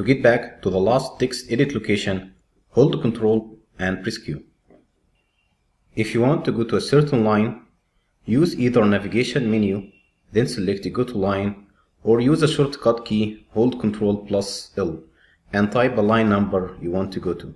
To get back to the last text edit location, hold Ctrl and press Q. If you want to go to a certain line, use either navigation menu, then select go to line, or use a shortcut key, hold Ctrl plus L, and type the line number you want to go to.